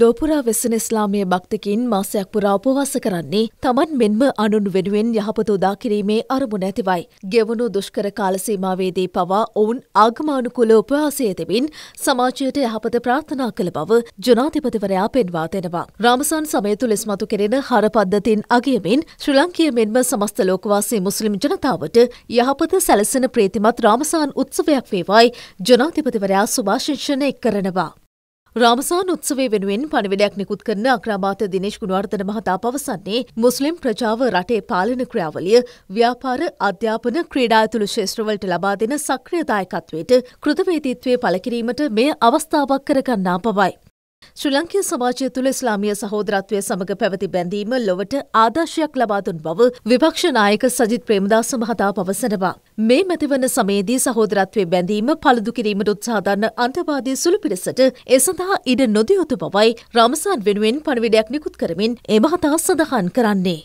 ලෝපුරා වෙසෙන ඉස්ලාමය භක්තිකින් මාසයක් පුරා උපවාස කරන්නේ තමන් මෙන්ම අනුන් වෙනුවෙන් යහපත උදා කිරීමේ අරමුණ ඇතිවයි. ගෙවුණු දුෂ්කර කාලසීමාවේදී පවා ඔවුන් ආගමානුකූල උපවාසය දෙමින් සමාජයට යහපත ප්‍රාර්ථනා කළ බව ජනාධිපතිවරයා පෙන්වා දෙනවා. රාමසන් සමය තුල ඉස්මතු කෙරෙන හර පද්ධතින් අගයමින් ශ්‍රී ලංකීය මෙන්ම සමස්ත ලෝකවාසී මුස්ලිම් ජනතාවට යහපත සැලසෙන ප්‍රීතිමත් රාමසාන් උත්සවයක් වේවායි ජනාධිපතිවරයා සුභාශිංසනය කරනවා. රාමසාන් උත්සවේ වෙනුවෙන් පණිවිඩයක් නිකුත් කරන අක්‍රාමාත දිනේශ් ගුණවර්ධන මහතා පවසන්නේ මුස්ලිම් ප්‍රජාව රටේ පාලන ක්‍රියාවලිය ව්‍යාපාර අධ්‍යාපන ක්‍රීඩා ඇතුළු ශේෂ්ත්‍රවලට ලබා දෙන සක්‍රිය දායකත්වයට කෘතවේදීත්වයේ පළකිරීමට මෙය අවස්ථාවක් කරගන්නා බවයි. ශ්‍රී ලංකේ සමාජය තුළ ඉස්ලාමීය සහෝදරත්වය සමඟ පැවති බැඳීම ලොවට ආදර්ශයක් ලබා දුන් බව විපක්ෂ නායක සජිත් ප්‍රේමදාස මහතා පවසනවා. මේ මැතිවන සමයේදී සහෝදරත්වයේ බැඳීම පළුදු කිරීමට උත්සාහ ගන්න අන්තවාදී සුළු පිරිසට ඒ සඳහා ඉඩ නොදිය යුතු බවයි රාමසාන් වෙනුවෙන් පණිවිඩයක් නිකුත් කරමින් ඒ මහතා සඳහන් කරන්නේ.